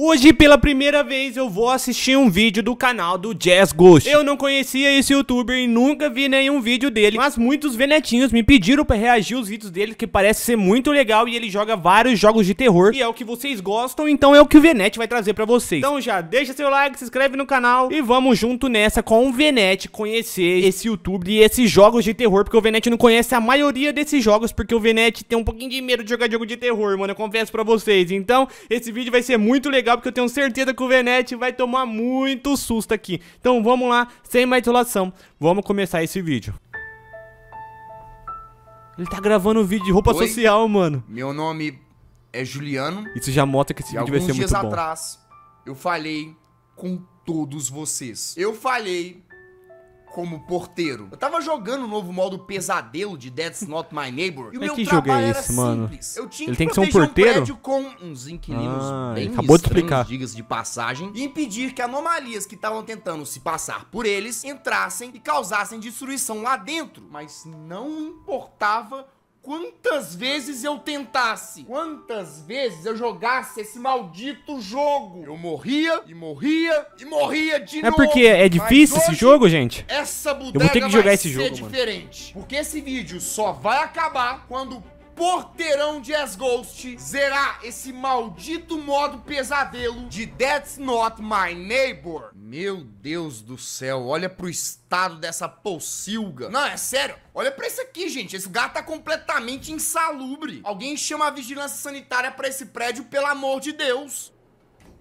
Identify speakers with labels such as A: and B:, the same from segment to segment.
A: Hoje, pela primeira vez, eu vou assistir um vídeo do canal do Jazz Ghost. Eu não conhecia esse youtuber e nunca vi nenhum vídeo dele, mas muitos venetinhos me pediram pra reagir os vídeos dele, que parece ser muito legal e ele joga vários jogos de terror, e é o que vocês gostam, então é o que o Venete vai trazer pra vocês. Então já deixa seu like, se inscreve no canal e vamos junto nessa com o Venete conhecer esse youtuber e esses jogos de terror, porque o Venete não conhece a maioria desses jogos, porque o Venete tem um pouquinho de medo de jogar jogo de terror, mano, eu confesso pra vocês. Então, esse vídeo vai ser muito legal legal, porque eu tenho certeza que o Venete vai tomar muito susto aqui. Então vamos lá, sem mais enrolação, vamos começar esse vídeo. Ele tá gravando um vídeo
B: de roupa Oi, social, mano. Meu
A: nome é
B: Juliano.
A: Isso já mostra que esse vídeo vai ser muito bom. alguns dias
B: atrás, eu falei com todos vocês. Eu falei como porteiro. Eu tava jogando o novo modo pesadelo de That's Not My Neighbor. e o é meu que trabalho esse, era simples. Eu tinha Ele que tem que ser um porteiro? Um com uns inquilinos ah, bem acabou estranhos, de digas de passagem, e impedir que anomalias que estavam tentando se passar por eles entrassem e causassem destruição lá dentro. Mas não importava quantas vezes eu tentasse, quantas vezes eu jogasse esse maldito jogo, eu morria e morria e morria de é novo. É porque é difícil esse jogo, gente? Essa eu vou ter que jogar esse jogo, diferente. Mano. Porque esse vídeo só vai acabar quando porteirão de S-Ghost zerar esse maldito modo pesadelo de That's Not My Neighbor. Meu Deus do céu, olha pro estado dessa pocilga. Não, é sério, olha pra isso aqui, gente. Esse gato tá completamente insalubre. Alguém chama a vigilância sanitária pra esse prédio, pelo amor de Deus.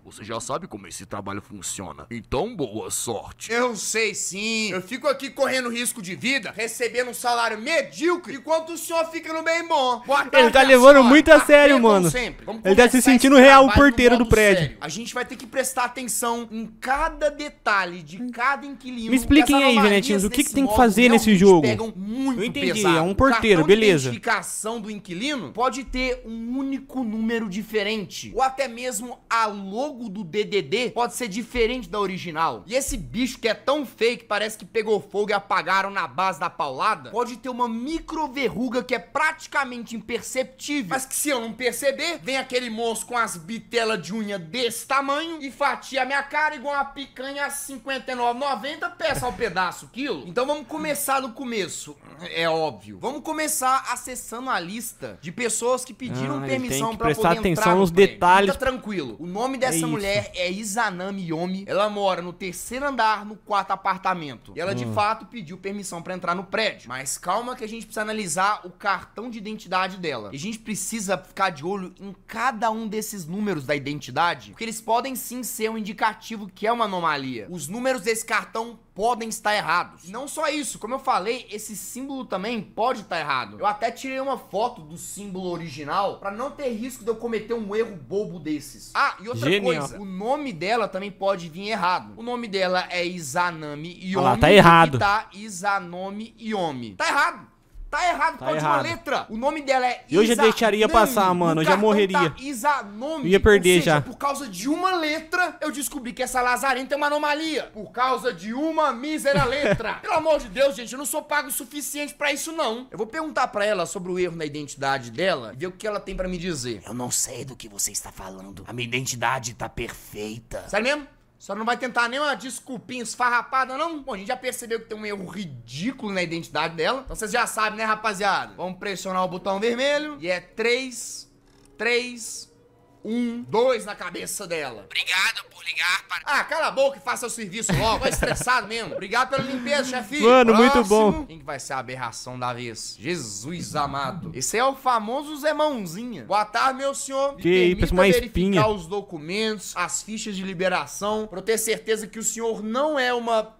B: Você já sabe como esse trabalho funciona. Então, boa sorte. Eu sei sim. Eu fico aqui correndo risco de vida, recebendo um salário medíocre, enquanto o senhor fica no bem bom. Boa tarde, Ele tá levando senhora. muito a sério, mano. Sempre. Ele tá se sentindo real o porteiro do prédio. Sério. A gente vai ter que prestar atenção em cada detalhe de cada inquilino. Me expliquem aí, Venetinhos, o que, que tem que fazer nesse jogo? Pegam muito Eu entendi, é pesado. é um porteiro, beleza. A identificação do inquilino pode ter um único número diferente, ou até mesmo a logo logo do DDD pode ser diferente da original. E esse bicho que é tão feio que parece que pegou fogo e apagaram na base da paulada, pode ter uma micro verruga que é praticamente imperceptível, mas que se eu não perceber, vem aquele monstro com as bitelas de unha desse tamanho e fatia a minha cara igual uma picanha a 59,90 peça ao pedaço, quilo. Então vamos começar do começo, é óbvio. Vamos começar acessando a lista de pessoas que pediram ah, permissão para poder entrar atenção nos detalhes. Fica tranquilo. O nome dessa essa mulher é Izanami Yomi. Ela mora no terceiro andar, no quarto apartamento. E ela, hum. de fato, pediu permissão para entrar no prédio. Mas calma que a gente precisa analisar o cartão de identidade dela. E a gente precisa ficar de olho em cada um desses números da identidade, porque eles podem sim ser um indicativo que é uma anomalia. Os números desse cartão podem estar errados. E não só isso, como eu falei, esse símbolo também pode estar errado. Eu até tirei uma foto do símbolo original para não ter risco de eu cometer um erro bobo desses. Ah, e outra Genial. coisa, coisa, o nome dela também pode vir errado. O nome dela é Izanami Yomi. Ah tá errado. E tá Izanami Yomi. Tá errado. Tá errado tá por errado. de uma letra. O nome dela é Eu já deixaria passar, mano. Eu já morreria. Tá Eu ia perder seja, já. Por causa de uma letra, eu descobri que essa lazarenta é uma anomalia. Por causa de uma mísera letra. Pelo amor de Deus, gente, eu não sou pago o suficiente para isso, não. Eu vou perguntar para ela sobre o erro na identidade dela e ver o que ela tem para me dizer. Eu não sei do que você está falando. A minha identidade tá perfeita. Sério mesmo? Só não vai tentar nenhuma desculpinha esfarrapada, não? Bom, a gente já percebeu que tem um erro ridículo na identidade dela. Então vocês já sabem, né, rapaziada? Vamos pressionar o botão vermelho. E é 3, 3, um, dois na cabeça dela. Obrigado por ligar para... Ah, cala a boca e faça o serviço logo. Vai estressado mesmo. Obrigado pela limpeza, chefe. Mano, Próximo. muito bom. Quem que vai ser a aberração da vez? Jesus amado. Esse é o famoso Zé Mãozinha. Boa tarde, meu senhor. Me que Me permita uma verificar os documentos, as fichas de liberação, pra eu ter certeza que o senhor não é uma...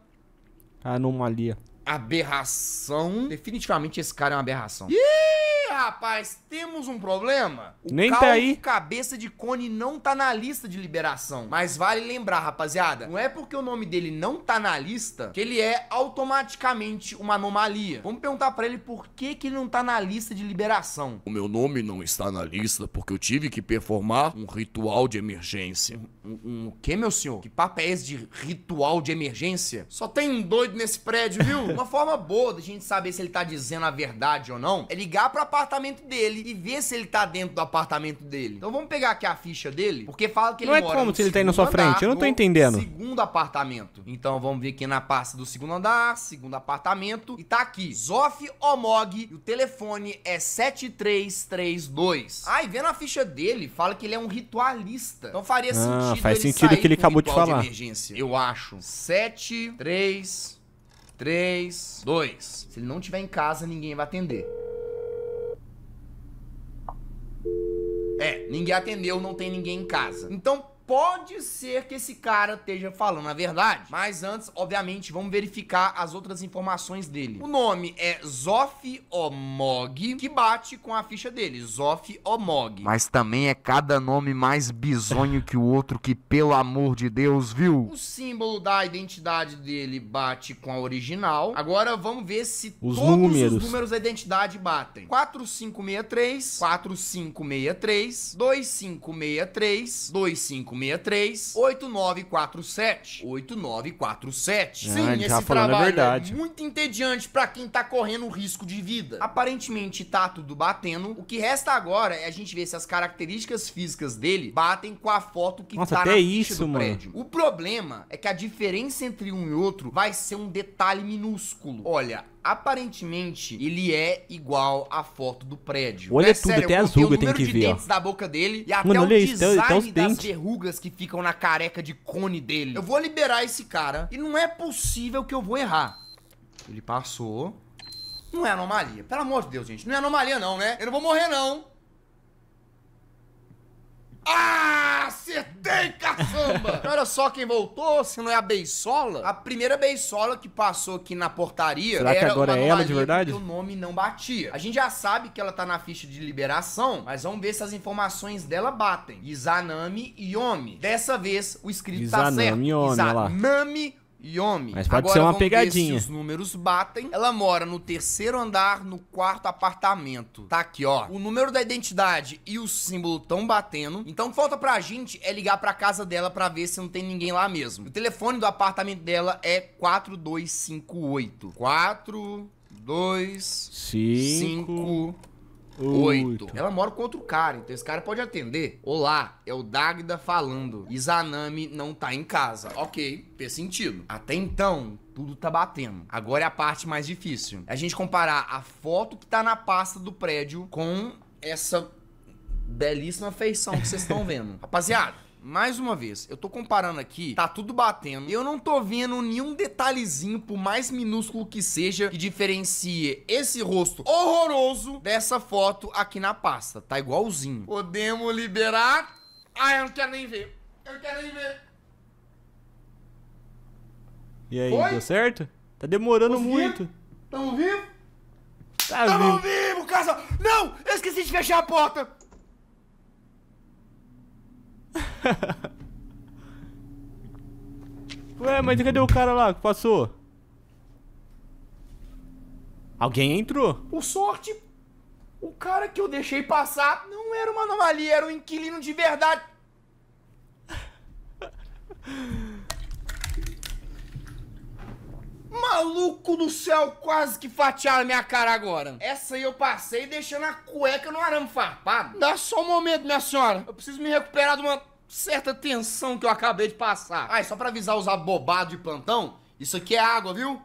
A: Anomalia.
B: Aberração. Definitivamente esse cara é uma aberração. Ih!
A: rapaz,
B: temos um problema. O Nem tá aí. cabeça de cone não tá na lista de liberação. Mas vale lembrar, rapaziada, não é porque o nome dele não tá na lista que ele é automaticamente uma anomalia. Vamos perguntar para ele por que que ele não tá na lista de liberação. O meu nome não está na lista porque eu tive que performar um ritual de emergência. Um, um, o que, meu senhor? Que papo é esse de ritual de emergência? Só tem um doido nesse prédio, viu? uma forma boa da gente saber se ele tá dizendo a verdade ou não é ligar pra apartamento dele e ver se ele tá dentro do apartamento dele. Então vamos pegar aqui a ficha dele, porque fala que não ele é mora como se ele tá aí na sua frente, eu não tô entendendo. Segundo apartamento. Então vamos ver aqui na pasta do segundo andar, segundo apartamento e tá aqui. Zof Omog e o telefone é 7332. Aí ah, vendo a ficha dele, fala que ele é um ritualista. Então faria ah, sentido faz sentido que ele acabou de falar. De emergência. Eu acho. 7332. Se ele não tiver em casa, ninguém vai atender. É, ninguém atendeu, não tem ninguém em casa. Então, pode ser que esse cara esteja falando a verdade. Mas antes, obviamente, vamos verificar as outras informações dele. O nome é Zof Omog, que bate com a ficha dele, Zof Omog. Mas também é cada nome mais bizonho que o outro, que pelo amor de Deus, viu? O símbolo da identidade dele bate com a original. Agora vamos ver se os todos números. os números da identidade batem. 4563, 4563, 2563, 2563, 8563 8947. 8947. Ah, Sim, esse é trabalho é muito entediante para quem tá correndo risco de vida. Aparentemente tá tudo batendo. O que resta agora é a gente ver se as características físicas dele batem com a foto que Nossa, tá na isso, do mano. prédio. O problema é que a diferença entre um e outro vai ser um detalhe minúsculo. Olha, aparentemente ele é igual à foto do prédio. Olha é tudo, sério, até as rugas tenho que ver. dentes da boca dele e até Mano, o design até, até das verrugas que ficam na careca de cone dele. Eu vou liberar esse cara e não é possível que eu vou errar. Ele passou. Não é anomalia. Pelo amor de Deus, gente. Não é anomalia não, né? Eu não vou morrer não. Ah, acertei, caçamba! não era só quem voltou, se não é a Beisola? A primeira Beisola que passou aqui na portaria Será que agora é ela de verdade? o nome não batia. A gente já sabe que ela tá na ficha de liberação, mas vamos ver se as informações dela batem. Izanami Yomi. Dessa vez, o escrito tá Izanami tá certo. Yomi, Izanami Yomi. Yomi. Mas pode Agora, ser uma pegadinha. os números batem. Ela mora no terceiro andar, no quarto apartamento. Tá aqui, ó. O número da identidade e o símbolo tão batendo. Então o que falta pra gente é ligar pra casa dela pra ver se não tem ninguém lá mesmo. O telefone do apartamento dela é 4258. 4258.
A: Oito. Ela
B: mora com outro cara, então esse cara pode atender. Olá, é o Dagda falando. Izanami não tá em casa. Ok, fez sentido. Até então, tudo tá batendo. Agora é a parte mais difícil. a gente comparar a foto que tá na pasta do prédio com essa belíssima feição que vocês estão vendo. Rapaziada, mais uma vez, eu tô comparando aqui, tá tudo batendo. Eu não tô vendo nenhum detalhezinho, por mais minúsculo que seja, que diferencie esse rosto horroroso dessa foto aqui na pasta. Tá igualzinho. Podemos liberar. Ah, eu não quero nem ver. Eu não quero nem
C: ver.
A: E aí, Oi? deu certo? Tá demorando
C: Consegui? muito. Tamo vivo? Tá Tamo vivo, vivo casa! Não! Eu esqueci de fechar a porta!
A: Ué, mas cadê o cara lá que passou? Alguém entrou?
B: Por sorte, o cara que eu deixei passar não era uma anomalia, era um inquilino de verdade. Maluco do céu, quase que fatiaram minha cara agora. Essa aí eu passei deixando a cueca no arame farpado. Dá só um momento, minha senhora. Eu preciso me recuperar de uma certa tensão que eu acabei de passar. Ah, e só pra avisar os abobados de plantão, isso aqui é água, viu?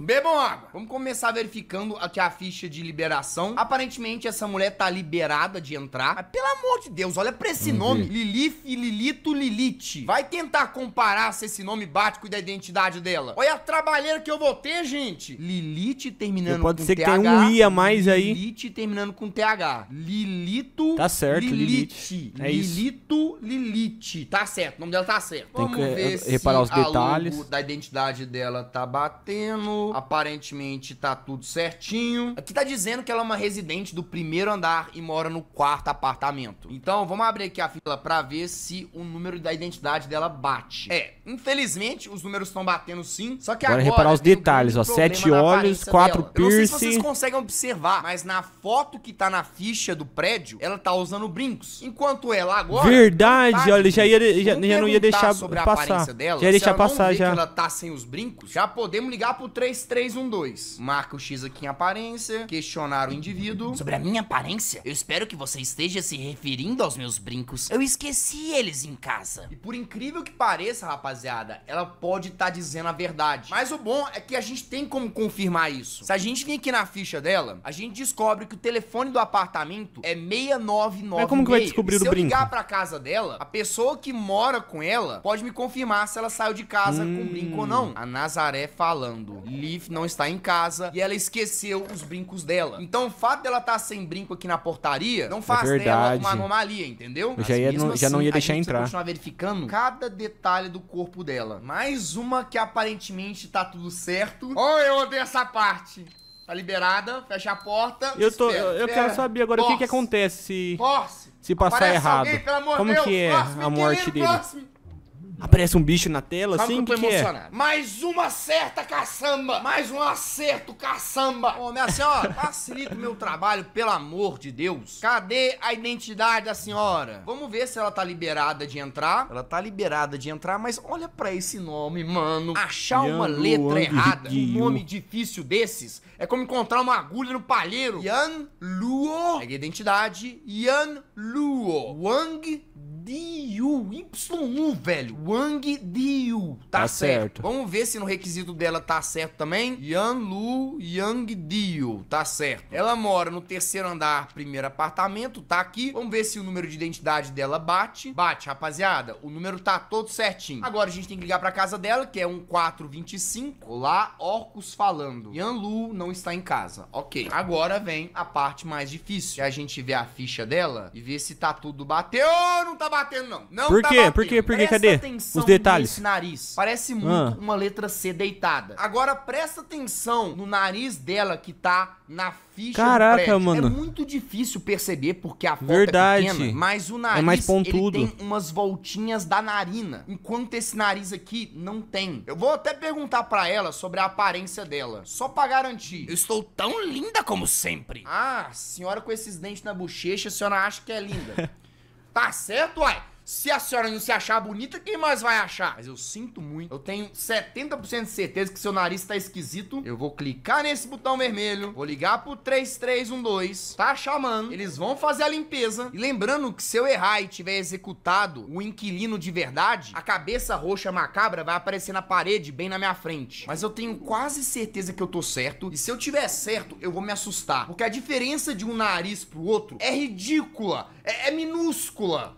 B: Bebam água. Vamos começar verificando aqui a ficha de liberação. Aparentemente, essa mulher tá liberada de entrar. Mas, pelo amor de Deus, olha pra esse uhum. nome. Lilith, Lilito, Lilith. Vai tentar comparar se esse nome bate com a identidade dela. Olha a trabalheira que eu vou ter, gente. Lilith terminando e pode com ser que tenha Tem um I a mais aí. Lilith terminando com TH. Lilito, Tá certo, Lilith. Lilith. É Lilito, Lilith. Tá certo, o nome dela tá certo. Tem Vamos que ver reparar os detalhes. da identidade dela tá batendo. Aparentemente tá tudo certinho. Aqui tá dizendo que ela é uma residente do primeiro andar e mora no quarto apartamento. Então vamos abrir aqui a fila pra ver se o número da identidade dela bate. É, infelizmente os números estão batendo sim, só que Bora reparar os detalhes, ó. Sete olhos, quatro piercing... Eu não sei se vocês conseguem observar, mas na foto que tá na ficha do prédio, ela tá usando brincos. Enquanto ela agora... Verdade, tá, olha, já, ia, já, já não ia deixar sobre passar. A aparência dela, já ia deixar passar, já. ela tá sem os brincos, já podemos ligar pro 3 3312. Marca o X aqui em aparência, questionar o indivíduo. Sobre a minha aparência? Eu espero que você esteja se referindo aos meus brincos. Eu esqueci eles em casa. E por incrível que pareça, rapaziada, ela pode estar tá dizendo a verdade. Mas o bom é que a gente tem como confirmar isso. Se a gente vir aqui na ficha dela, a gente descobre que o telefone do apartamento é 699. É como que vai descobrir o brinco? Se eu ligar pra casa dela, a pessoa que mora com ela pode me confirmar se ela saiu de casa hum. com brinco ou não. A Nazaré falando. Li Leaf não está em casa e ela esqueceu os brincos dela. Então o fato dela estar tá sem brinco aqui na portaria não é faz é dela uma anomalia, entendeu? Eu já, ia, não, já não assim, ia deixar a gente entrar. continuar verificando cada detalhe do corpo dela. Mais uma que aparentemente tá tudo certo. Oh, eu odeio essa parte. Tá liberada, fecha a porta. Eu tô. Espera, eu espera. quero saber agora o que, que
A: acontece se. Se passar Aparece errado. Alguém, Como Deus, que é próximo, a morte dele? Hum. Aparece um bicho na tela, Sabe assim? Que eu tô que é?
B: Mais uma certa caçamba! Mais um acerto caçamba! Ô, minha senhora, facilita o meu trabalho, pelo amor de Deus. Cadê a identidade da senhora? Vamos ver se ela tá liberada de entrar. Ela tá liberada de entrar, mas olha pra esse nome, mano. Achar uma letra Luan errada, um nome difícil desses, é como encontrar uma agulha no palheiro. Yan Luo. Pega a identidade. Yan Luo. Wang Diu. Y1, velho. Wang Diu. Tá, tá certo. certo. Vamos ver se no requisito dela tá certo também. Yan Lu Yang Diu. Tá certo. Ela mora no terceiro andar, primeiro apartamento. Tá aqui. Vamos ver se o número de identidade dela bate. Bate, rapaziada. O número tá todo certinho. Agora a gente tem que ligar pra casa dela, que é um 425. Lá, Orcos falando. Yan Lu não está em casa. Ok. Agora vem a parte mais difícil. É a gente ver a ficha dela e ver se tá tudo bateu ou não tá batendo batendo, não. Não Por tá quê? Por quê? Por quê? Cadê os detalhes? Nesse nariz. Parece ah. muito ah. uma letra C deitada. Agora presta atenção no nariz dela que tá na ficha Caraca, é mano. É muito difícil perceber porque a foto é Verdade. é pequena, mas o é nariz é mais pontudo. ele tem umas voltinhas da narina, enquanto esse nariz aqui não tem. Eu vou até perguntar para ela sobre a aparência dela, só para garantir. Eu estou tão linda como sempre. Ah, senhora com esses dentes na bochecha, a senhora acha que é linda. Tá certo, uai? Se a senhora não se achar bonita, quem mais vai achar? Mas eu sinto muito. Eu tenho 70% de certeza que seu nariz tá esquisito. Eu vou clicar nesse botão vermelho. Vou ligar pro 3312. Tá chamando. Eles vão fazer a limpeza. E lembrando que se eu errar e tiver executado o inquilino de verdade, a cabeça roxa macabra vai aparecer na parede bem na minha frente. Mas eu tenho quase certeza que eu tô certo. E se eu tiver certo, eu vou me assustar. Porque a diferença de um nariz pro outro é ridícula. é, é minúscula.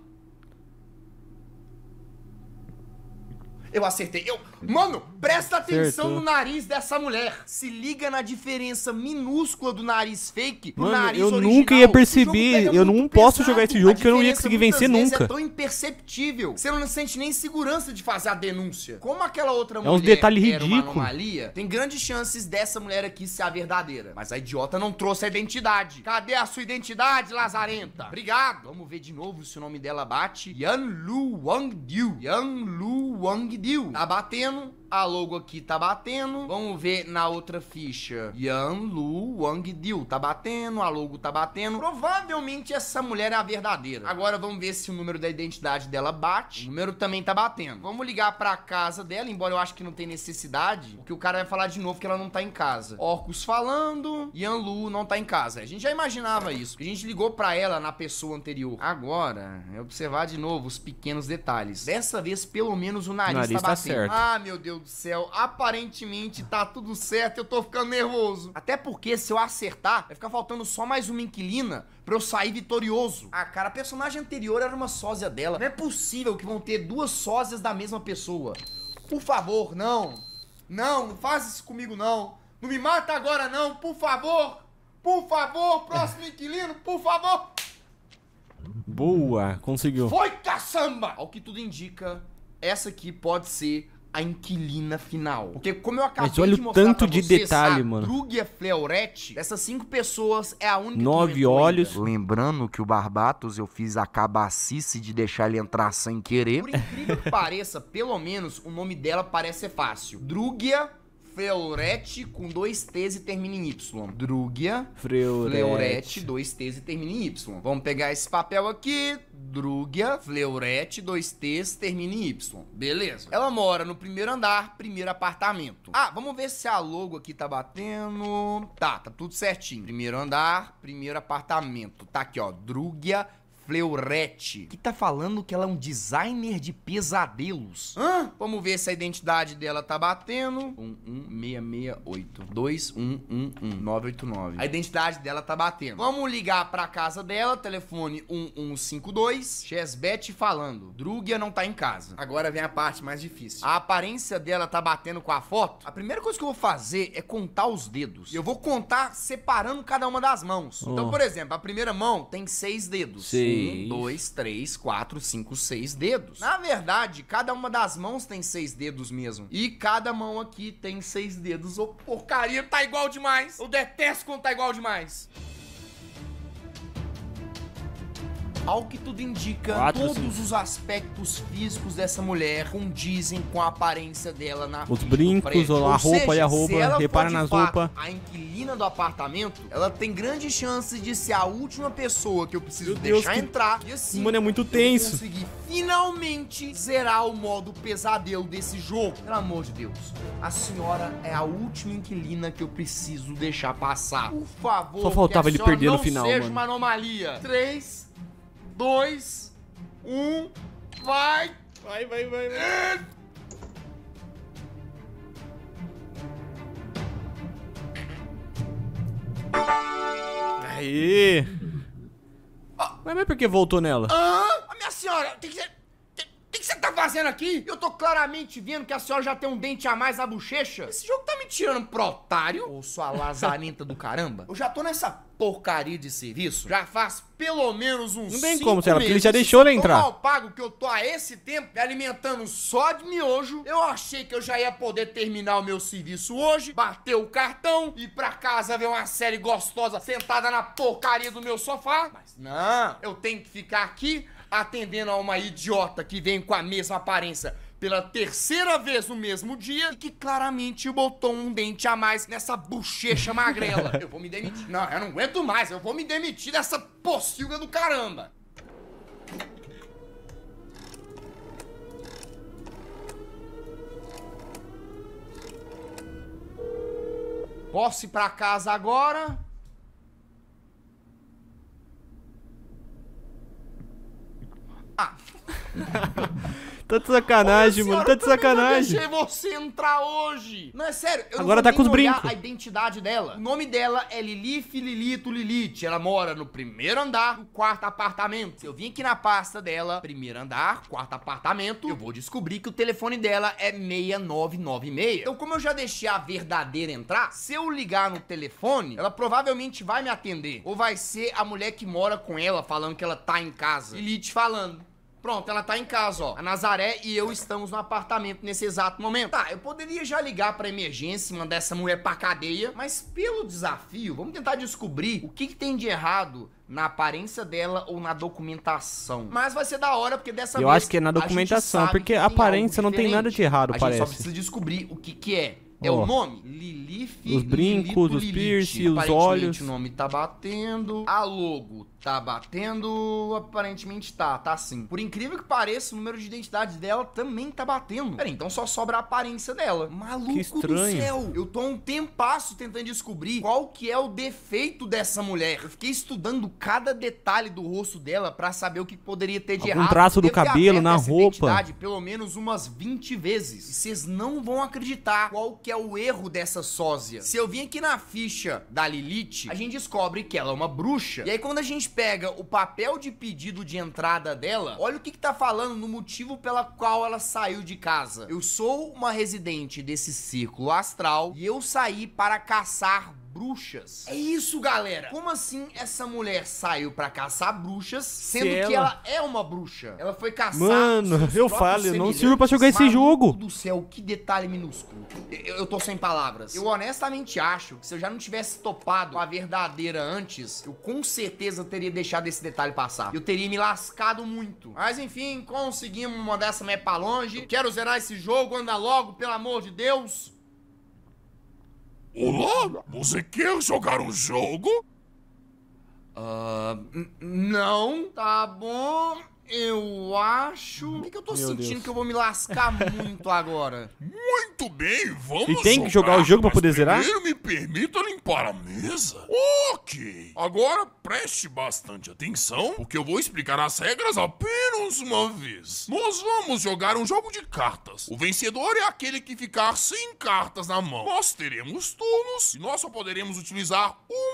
B: Eu acertei. Eu, Mano, presta atenção no nariz dessa mulher. Se liga na diferença minúscula do nariz fake pro Mano, nariz eu original. Eu nunca ia
A: perceber. Eu não posso jogar esse jogo porque eu não ia conseguir vencer é nunca. é tão
B: imperceptível. Você não sente nem segurança de fazer a denúncia. Como aquela outra é mulher é um detalhe ridículo. anomalia, tem grandes chances dessa mulher aqui ser a verdadeira. Mas a idiota não trouxe a identidade. Cadê a sua identidade, lazarenta? Obrigado. Vamos ver de novo se o nome dela bate. Yan Lu Wang Diu. Yan Lu Wang Diu. Tá batendo. mesmo a logo aqui tá batendo. Vamos ver na outra ficha. Yan Lu Wang Diu tá batendo, a logo tá batendo. Provavelmente essa mulher é a verdadeira. Agora vamos ver se o número da identidade dela bate. O número também tá batendo. Vamos ligar pra casa dela, embora eu acho que não tem necessidade, porque o cara vai falar de novo que ela não tá em casa. Orcus falando, Yan Lu não tá em casa. A gente já imaginava isso. A gente ligou pra ela na pessoa anterior. Agora, é observar de novo os pequenos detalhes. Dessa vez, pelo menos o nariz, o nariz tá, tá batendo. Tá certo. Ah, meu Deus Deus do céu, aparentemente tá tudo certo eu tô ficando nervoso. Até porque se eu acertar, vai ficar faltando só mais uma inquilina pra eu sair vitorioso. Ah, cara, a personagem anterior era uma sósia dela. Não é possível que vão ter duas sósias da mesma pessoa. Por favor, não. Não, não faz isso comigo não. Não me mata agora não, por favor. Por favor, próximo inquilino, por favor.
A: Boa, conseguiu. Foi
B: caçamba! Ao que tudo indica, essa aqui pode ser a inquilina final. Porque como eu acabei Mas olha de o tanto de vocês, detalhe, mano. Drugia Fleurete, dessas cinco pessoas, é a única Nove olhos. Ainda. Lembrando que o Barbatos eu fiz a cabacice de deixar ele entrar sem querer. Por incrível que pareça, pelo menos o nome dela parece ser fácil. Drugia Feurete com dois T's e termina em Y. Drúgia.
A: Freurete. Fleurete,
B: dois T's e termina em Y. Vamos pegar esse papel aqui. Drúgia, Fleurete, dois T's, termina em Y. Beleza. Ela mora no primeiro andar, primeiro apartamento. Ah, vamos ver se a logo aqui tá batendo. Tá, tá tudo certinho. Primeiro andar, primeiro apartamento. Tá aqui, ó. Drugia. Fleuretti, que tá falando que ela é um designer de pesadelos. Hã? Vamos ver se a identidade dela tá batendo. 11668. 2111989. A identidade dela tá batendo. Vamos ligar pra casa dela, telefone 1152. Chesbete falando. Drugia não tá em casa. Agora vem a parte mais difícil. A aparência dela tá batendo com a foto. A primeira coisa que eu vou fazer é contar os dedos. Eu vou contar separando cada uma das mãos. Então, oh. Então, por exemplo, a primeira mão tem seis dedos. Sim. Um, uhum. dois, três, quatro, cinco, seis dedos. Na verdade, cada uma das mãos tem seis dedos mesmo. E cada mão aqui tem seis dedos. Ô, oh, porcaria, tá igual demais. Eu detesto quando tá igual demais. Ao que tudo
C: indica, Quatro, todos cinco. os
B: aspectos físicos dessa mulher condizem com a aparência dela na Os brincos, ou a roupa seja, e a roupa, repara nas roupas. A inquilina do apartamento, ela tem grande chance de ser a última pessoa que eu preciso Meu deixar Deus, entrar. E assim, mano, é muito tenso. Conseguir finalmente zerar o modo pesadelo desse jogo. Pelo amor de Deus, a senhora é a última inquilina que eu preciso deixar passar. Por favor, só faltava ele perder no final, seja mano. uma anomalia. Três dois, um,
A: vai! Vai, vai, vai, vai. É. Aí! Ah. Mas, mas por que voltou nela?
B: Ah, minha senhora, tem que ser que você tá fazendo aqui? Eu tô claramente vendo que a senhora já tem um dente a mais na bochecha. Esse jogo tá me tirando pro otário. Ou sua lazarenta do caramba. Eu já tô nessa porcaria de serviço já faz pelo menos uns Não tem como, senhora, porque ele já deixou ele entrar. mal pago que eu tô a esse tempo me alimentando só de miojo. Eu achei que eu já ia poder terminar o meu serviço hoje, bater o cartão, ir pra casa ver uma série gostosa sentada na porcaria do meu sofá. Mas não, eu tenho que ficar aqui atendendo a uma idiota que vem com a mesma aparência pela terceira vez no mesmo dia e que claramente botou um dente a mais nessa bochecha magrela. eu vou me demitir. Não, eu não aguento mais. Eu vou me demitir dessa pocilga do caramba. Posso ir pra casa agora?
A: Ah. Tá de sacanagem, Olha, mano. Tá de sacanagem. Eu
B: deixei você entrar hoje. Não, é sério. Eu Agora tá com os brincos. a identidade dela. O nome dela é Lilith Lilito Lilith. Ela mora no primeiro andar do quarto apartamento. Se eu vim aqui na pasta dela, primeiro andar, quarto apartamento, eu vou descobrir que o telefone dela é 6996. Então, como eu já deixei a verdadeira entrar, se eu ligar no telefone, ela provavelmente vai me atender. Ou vai ser a mulher que mora com ela falando que ela tá em casa. Lilith falando. Pronto, ela tá em casa, ó. A Nazaré e eu estamos no apartamento nesse exato momento. Tá, eu poderia já ligar pra emergência, mandar essa mulher pra cadeia, mas pelo desafio, vamos tentar descobrir o que, que tem de errado na aparência dela ou na documentação. Mas vai ser da hora, porque dessa eu vez... Eu acho que é na documentação, porque a aparência não tem nada de errado, a parece. A gente só precisa descobrir o que que é.
A: É oh. o nome? Lilith. Os brincos, Lilito, os piercing, os olhos. o nome
B: tá batendo. A logo Tá batendo? Aparentemente tá, tá sim. Por incrível que pareça, o número de identidade dela também tá batendo. Peraí, então só sobra a aparência dela. Maluco que estranho. do céu! Eu tô há um tempasso tentando descobrir qual que é o defeito dessa mulher. Eu fiquei estudando cada detalhe do rosto dela para saber o que poderia ter de Algum errado. Um traço do cabelo, na roupa. Pelo menos umas 20 vezes. E vocês não vão acreditar qual que é o erro dessa sósia. Se eu vim aqui na ficha da Lilith, a gente descobre que ela é uma bruxa. E aí quando a gente pega o papel de pedido de entrada dela, olha o que, que tá falando no motivo pela qual ela saiu de casa. Eu sou uma residente desse círculo astral e eu saí para caçar bruxas. É isso, galera! Como assim essa mulher saiu pra caçar bruxas, sendo ela... que ela é uma bruxa? Ela foi caçar. Mano, eu falo, eu não sirvo pra jogar esse jogo. do céu, que detalhe minúsculo. Eu, eu tô sem palavras. Eu honestamente acho que se eu já não tivesse topado a verdadeira antes, eu com certeza teria deixado esse detalhe passar. Eu teria me lascado muito. Mas enfim, conseguimos mandar essa mulher pra longe. Eu quero zerar esse jogo, anda logo, pelo amor de Deus.
C: Olá, você quer jogar um jogo?
B: Ah, uh, não. Tá bom. Eu acho. Por que, eu tô Meu sentindo Deus. que eu vou me lascar muito agora? Muito bem, vamos E
C: tem que jogar o jogo pra poder zerar? Primeiro me permita limpar a mesa. Ok. Agora preste bastante atenção, porque eu vou explicar as regras apenas uma vez. Nós vamos jogar um jogo de cartas. O vencedor é aquele que ficar sem cartas na mão. Nós teremos turnos e nós só poderemos utilizar um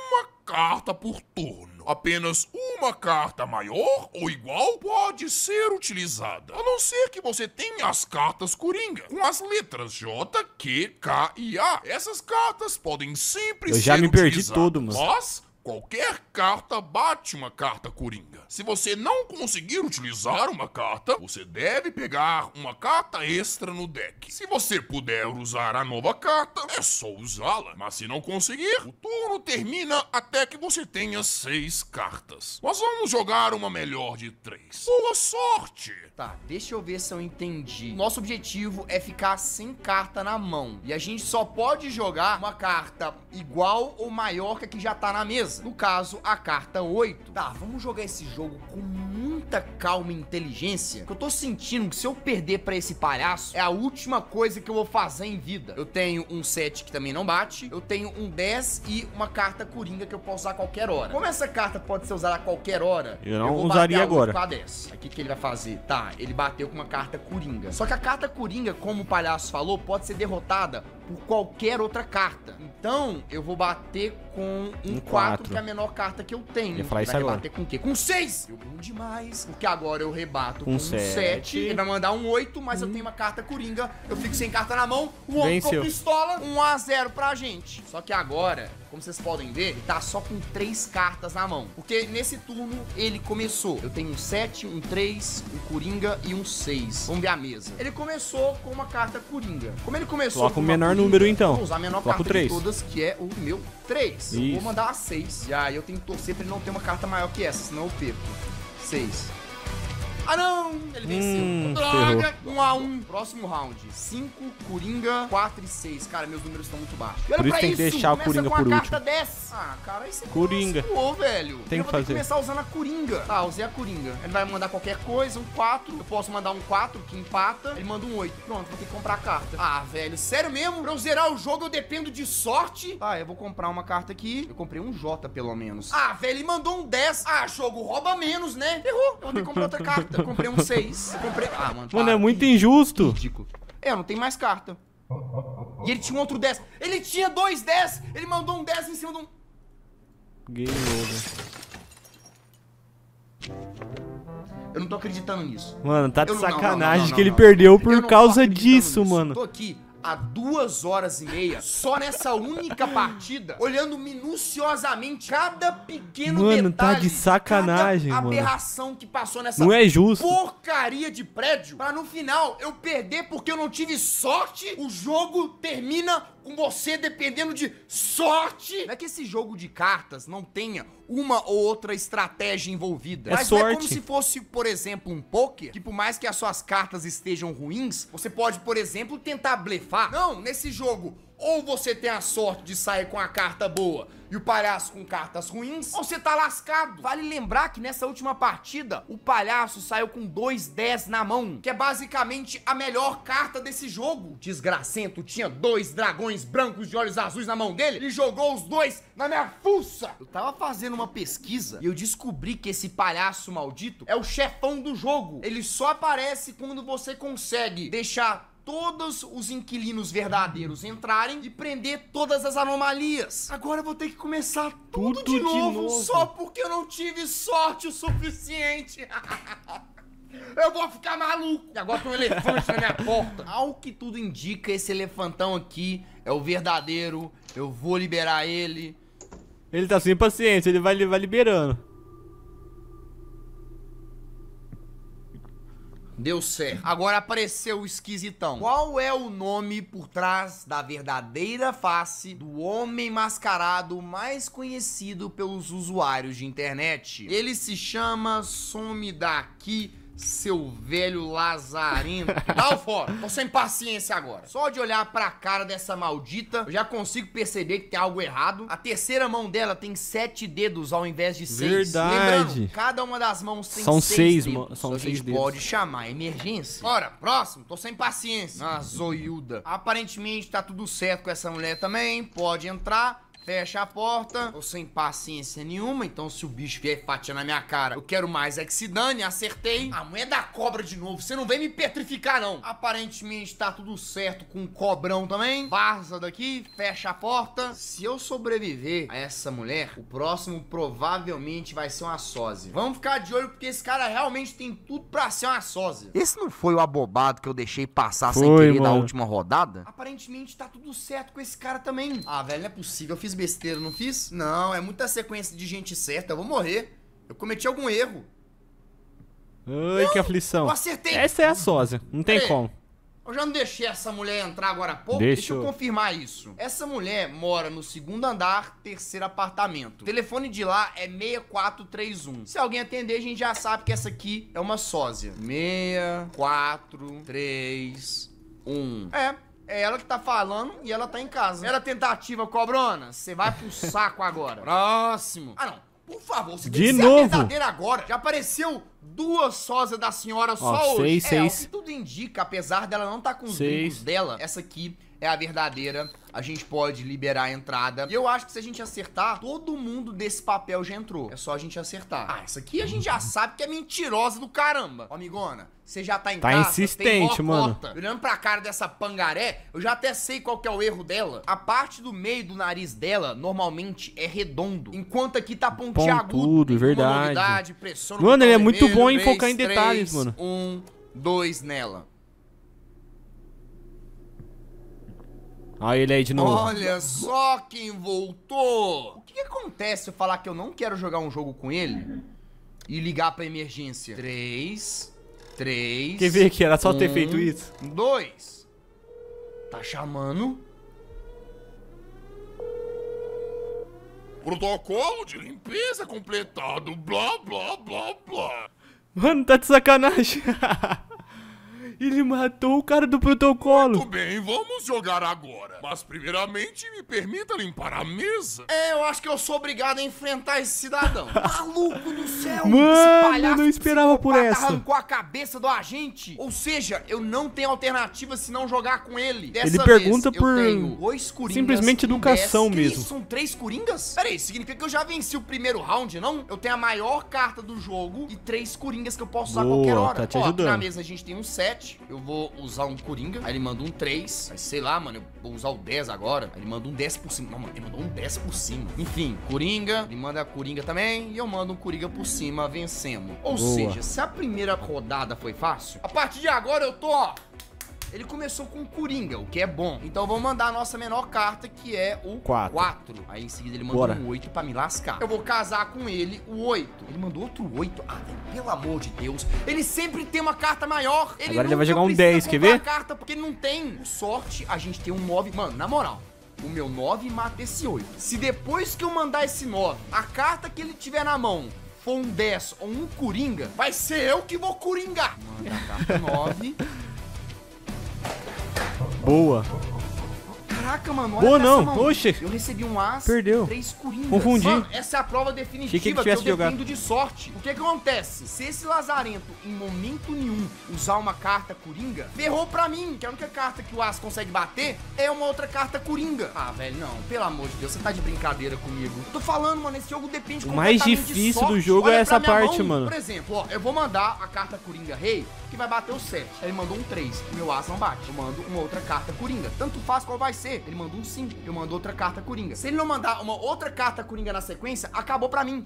C: carta por turno. Apenas uma carta maior ou igual pode ser utilizada, a não ser que você tenha as cartas Coringa, com as letras J, Q, K e A. Essas cartas podem sempre Eu ser utilizadas. Eu já me perdi todo, mano. Mas Qualquer carta bate uma carta coringa. Se você não conseguir utilizar uma carta, você deve pegar uma carta extra no deck. Se você puder usar a nova carta, é só usá-la. Mas se não conseguir, o turno termina até que você tenha seis cartas. Nós vamos jogar uma melhor de três. Boa sorte! Tá,
B: deixa eu ver se eu entendi. Nosso objetivo é ficar sem carta na mão. E a gente só pode jogar uma carta igual ou maior que a que já tá na mesa. No caso, a carta 8. Tá, vamos jogar esse jogo com muita calma e inteligência. Que eu tô sentindo é que se eu perder para esse palhaço, é a última coisa que eu vou fazer em vida. Eu tenho um 7 que também não bate. Eu tenho um 10 e uma carta coringa que eu posso usar a qualquer hora. Como essa carta pode ser usada a qualquer hora, eu não eu usaria agora. Com a 10. Aqui que ele vai fazer? Tá, ele bateu com uma carta coringa. Só que a carta coringa, como o palhaço falou, pode ser derrotada por qualquer outra carta. Então, eu vou bater com um 4, que é a menor carta que eu tenho. Ia falar isso vai agora. bater com o quê? Com 6! Eu bom demais. Porque agora eu rebato com um 7. Ele vai mandar um 8, mas hum. eu tenho uma carta coringa. Eu fico sem carta na mão. O outro com pistola. 1 um a 0 pra gente. Só que agora, como vocês podem ver, ele tá só com 3 cartas na mão. Porque nesse turno ele começou. Eu tenho um 7, um 3, um coringa e um 6. Vamos ver a mesa. Ele começou com uma carta coringa. Como ele começou Coloca com o menor número então. Vou usar a menor Coloca carta 3. de todas, que é o meu 3. Isso. Eu vou mandar a 6. E aí eu tenho que torcer pra ele não ter uma carta maior que essa, senão eu perco. 6. Ah, não! Ele venceu. Hum, Droga! 1 um a 1 um. Próximo round. 5, Coringa, 4 e 6. Cara, meus números estão muito baixos. E olha por isso tem isso, que deixar o Coringa por último. Carta 10. Ah, cara, aí você é Coringa. Suou, velho. Tem eu vou fazer. Que começar usando a Coringa. Tá, usei a Coringa. Ele vai mandar qualquer coisa, um 4. Eu posso mandar um 4 que empata. Ele manda um 8. Pronto, vou ter que comprar a carta. Ah, velho, sério mesmo? Pra eu zerar o jogo, eu dependo de sorte? Ah, eu vou comprar uma carta aqui. Eu comprei um J, pelo menos. Ah, velho, ele mandou um 10. Ah, jogo, rouba menos, né? Errou. Eu vou ter que comprar outra carta. Eu comprei um 6. Comprei...
A: Ah, mano. Mano, para, é tá muito que... injusto. Ridículo.
B: É, não tem mais carta. E ele tinha um outro 10. Ele tinha dois 10. Ele mandou um 10 em cima de um.
A: Game over.
B: Eu não tô acreditando nisso. Mano, tá de eu, sacanagem
A: não, não, não, que ele perdeu por causa disso, mano. Eu tô
B: aqui a duas horas e meia só nessa única partida, olhando minuciosamente cada pequeno mano, tá detalhe. Mano, tá de sacanagem, cada aberração mano. que passou nessa não é justo. porcaria de prédio, pra no final eu perder porque eu não tive sorte, o jogo termina com você dependendo de sorte. Não é que esse jogo de cartas não tenha uma ou outra estratégia envolvida. É mas sorte. é como se fosse, por exemplo, um poker, que por mais que as suas cartas estejam ruins, você pode, por exemplo, tentar blefar. Não, nesse jogo, ou você tem a sorte de sair com a carta boa e o palhaço com cartas ruins, ou você tá lascado. Vale lembrar que nessa última partida, o palhaço saiu com 2-10 na mão, que é basicamente a melhor carta desse jogo. Desgracento, tinha dois dragões brancos de olhos azuis na mão dele e jogou os dois na minha fuça. Eu tava fazendo uma pesquisa e eu descobri que esse palhaço maldito é o chefão do jogo. Ele só aparece quando você consegue deixar todos os inquilinos verdadeiros entrarem e prender todas as anomalias. Agora eu vou ter que começar tudo, tudo de, novo, de novo só porque eu não tive sorte o suficiente. Eu vou ficar maluco! E agora tem um elefante na minha porta. Ao que tudo indica, esse elefantão aqui é o verdadeiro. Eu vou liberar ele.
A: Ele tá sem paciência, ele vai, ele vai liberando. Deu
B: certo. Agora apareceu o esquisitão. Qual é o nome por trás da verdadeira face do homem mascarado mais conhecido pelos usuários de internet? Ele se chama Some Daqui seu velho lazarino. Dá o fora. Tô sem paciência agora. Só de olhar pra cara dessa maldita, eu já consigo perceber que tem algo errado. A terceira mão dela tem sete dedos ao invés de seis. Verdade. Lembrando, cada uma das mãos tem São seis, seis
A: dedos. São a seis dedos.
B: pode chamar emergência. Ora, próximo. Tô sem paciência. Ah, zoiuda. Aparentemente tá tudo certo com essa mulher também. Pode entrar fecha a porta. Tô sem paciência nenhuma, então se o bicho vier fatiar na minha cara, eu quero mais é que se dane, acertei. A mulher da cobra de novo, você não vem me petrificar não. Aparentemente tá tudo certo com o cobrão também. Vaza daqui, fecha a porta. Se eu sobreviver a essa mulher, o próximo provavelmente vai ser uma sósia. Vamos ficar de olho porque esse cara realmente tem tudo pra ser uma sósia. Esse não foi o abobado que eu deixei passar foi, sem querer mano. na última rodada? Aparentemente tá tudo certo com esse cara também. Ah, velho, não é possível, eu fiz besteira, não fiz? Não, é muita sequência de gente certa, eu vou morrer. Eu cometi algum erro.
A: Ai, não, que aflição. Eu acertei. Essa é a sósia, não tem como.
B: Eu já não deixei essa mulher entrar agora há pouco? Deixa, Deixa eu... eu confirmar isso. Essa mulher mora no segundo andar, terceiro apartamento. O telefone de lá é 6431. Se alguém atender, a gente já sabe que essa aqui é uma sósia. 6431. É, é ela que tá falando e ela tá em casa. Era é tentativa, cobrona. Você vai pro saco agora. Próximo. Ah, não. Por favor, você de tem que novo. ser verdadeira agora. Já apareceu duas sósias da senhora Ó, só seis, hoje. Seis. É, o que tudo indica, apesar dela não estar tá com os seis. dela, essa aqui é a verdadeira, a gente pode liberar a entrada. E eu acho que se a gente acertar, todo mundo desse papel já entrou. É só a gente acertar. Ah, essa aqui a gente já sabe que é mentirosa do caramba. Ó, amigona, você já tá em tá casa, insistente, mano. Cota. Olhando pra cara dessa pangaré, eu já até sei qual que é o erro dela. A parte do meio do nariz dela, normalmente, é redondo. Enquanto aqui tá pontiagudo.
A: tudo, verdade. Novidade, pressão mano, ele é muito bom em focar em detalhes, mano.
B: Um, dois nela. Olha ele aí de novo. Olha só quem voltou! O que, que acontece se eu falar que eu não quero jogar um jogo com ele e ligar pra emergência? Três, três... Quer ver que era só um, ter feito isso?
C: Dois. Tá chamando?
A: Protocolo
C: de limpeza completado, blá, blá, blá, blá.
A: Mano, tá de sacanagem. Ele matou o cara do protocolo. Muito
C: bem, vamos jogar agora. Mas primeiramente, me permita limpar a mesa. É, eu acho que eu sou obrigado a enfrentar esse cidadão.
B: Maluco do céu! Mano, eu não esperava por essa. arrancou a cabeça do agente. Ou seja, eu não tenho alternativa se não jogar com ele. Dessa ele pergunta vez, por... dois coringas. Simplesmente educação mesmo. são três coringas? Pera aí, significa que eu já venci o primeiro round, não? Eu tenho a maior carta do jogo e três coringas que eu posso usar Boa, a qualquer hora. Tá te ajudando. aqui na mesa a gente tem um set. 7. Eu vou usar um Coringa. Aí ele manda um 3. Aí, sei lá, mano, eu vou usar o 10 agora. Aí ele manda um 10 por cima. Não, mano, ele mandou um 10 por cima. Enfim, Coringa. Ele manda a Coringa também. E eu mando um Coringa por cima. Vencemos. Ou Boa. seja, se a primeira rodada foi fácil, a partir de agora eu tô, ó, ele começou com o Coringa, o que é bom. Então vamos mandar a nossa menor carta, que é o 4. 4. Aí em seguida ele mandou Bora. um 8 pra me lascar. Eu vou casar com ele o 8. Ele mandou outro 8. Ah, velho, pelo amor de Deus. Ele sempre tem uma carta maior. Ele Agora ele vai jogar um 10, quer ver? carta porque ele não tem. Por sorte, a gente tem um 9. Mano, na moral, o meu 9 mata esse 8. Se depois que eu mandar esse 9, a carta que ele tiver na mão for um 10 ou um Coringa, vai ser eu que vou coringar. Manda a carta
A: 9. boa
B: Caraca, mano, olha Boa não, mão. poxa. Eu recebi um as Perdeu. três coringas. Confundi. Mano, essa é a prova definitiva que que, que eu jogado. de sorte. O que acontece? Se esse lazarento, em momento nenhum, usar uma carta coringa, ferrou pra mim, que é a única carta que o as consegue bater é uma outra carta coringa. Ah, velho, não. Pelo amor de Deus, você tá de brincadeira comigo. Tô falando, mano, esse jogo depende o completamente de sorte. mais difícil do jogo olha é essa parte, mão. mano. Por exemplo, ó, eu vou mandar a carta coringa rei, que vai bater o 7. Ele mandou um 3, meu as não bate. Eu mando uma outra carta coringa. Tanto faz qual vai ser. Ele mandou um sim. Eu mando outra carta coringa. Se ele não mandar uma outra carta coringa na sequência, acabou pra mim.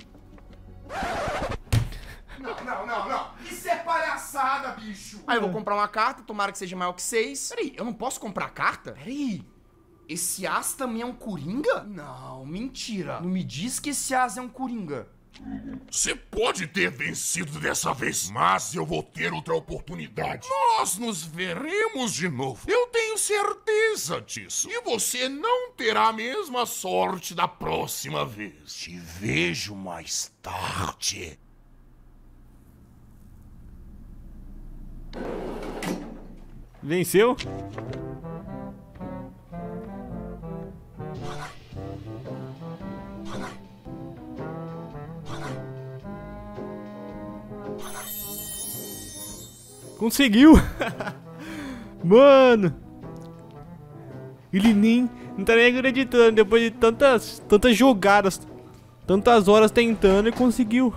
B: Não, não, não, não. Isso é palhaçada, bicho. Aí eu vou comprar uma carta, tomara que seja maior que seis. Peraí, eu não posso comprar carta? Peraí. Esse As também é um Coringa? Não, mentira. Não me diz que esse As é um Coringa.
C: Você pode ter vencido dessa vez, mas eu vou ter outra oportunidade. Nós nos veremos de novo. Eu tenho tenho certeza disso. E você não terá a mesma sorte da próxima vez. Te vejo mais tarde.
A: Venceu? Conseguiu! Mano! Ele nem não tá nem acreditando depois de tantas, tantas jogadas, tantas horas tentando e conseguiu.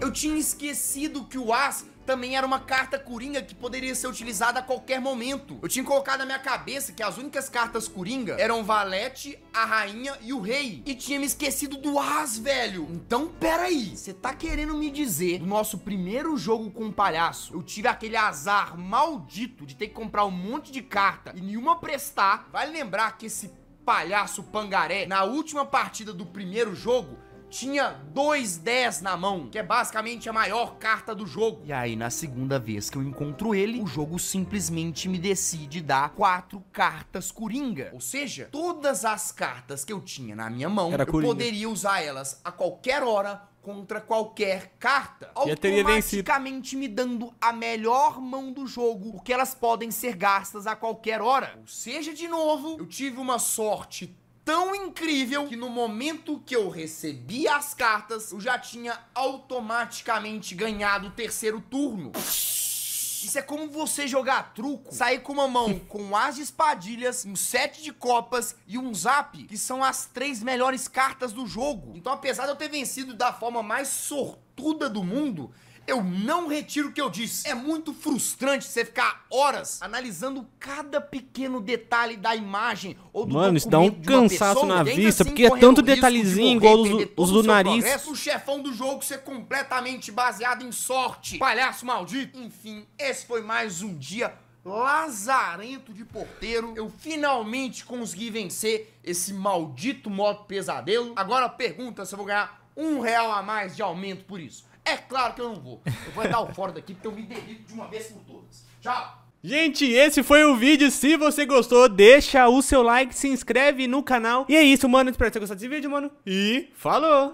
B: Eu tinha esquecido que o As também era uma carta coringa que poderia ser utilizada a qualquer momento. Eu tinha colocado na minha cabeça que as únicas cartas coringa eram Valete, a Rainha e o Rei. E tinha me esquecido do As, velho. Então, peraí. Você tá querendo me dizer, no nosso primeiro jogo com o palhaço, eu tive aquele azar maldito de ter que comprar um monte de carta e nenhuma prestar. Vale lembrar que esse palhaço pangaré, na última partida do primeiro jogo, tinha dois 10 na mão, que é basicamente a maior carta do jogo. E aí, na segunda vez que eu encontro ele, o jogo simplesmente me decide dar quatro cartas coringa. Ou seja, todas as cartas que eu tinha na minha mão, Era eu coringa. poderia usar elas a qualquer hora, contra qualquer carta, automaticamente me dando a melhor mão do jogo, porque elas podem ser gastas a qualquer hora. Ou seja, de novo, eu tive uma sorte tão incrível que no momento que eu recebi as cartas, eu já tinha automaticamente ganhado o terceiro turno. Isso é como você jogar truco, sair com uma mão com as espadilhas, um sete de copas e um zap, que são as três melhores cartas do jogo. Então, apesar de eu ter vencido da forma mais sortuda do mundo, eu não retiro o que eu disse. É muito frustrante você ficar horas analisando cada pequeno detalhe da imagem ou do Mano, isso dá um cansaço na vista, assim porque é tanto detalhezinho morrer, igual os, os do nariz. Progresso, o chefão do jogo ser completamente baseado em sorte. Palhaço maldito. Enfim, esse foi mais um dia lazarento de porteiro. Eu finalmente consegui vencer esse maldito modo pesadelo. Agora pergunta se eu vou ganhar um real a mais de aumento por isso. É claro que eu não vou. Eu vou dar o fora daqui porque eu me derrito de uma vez por todas. Tchau!
A: Gente, esse foi o vídeo. Se você gostou, deixa o seu like, se inscreve no canal. E é isso, mano. Espero que você gostado desse vídeo, mano. E falou!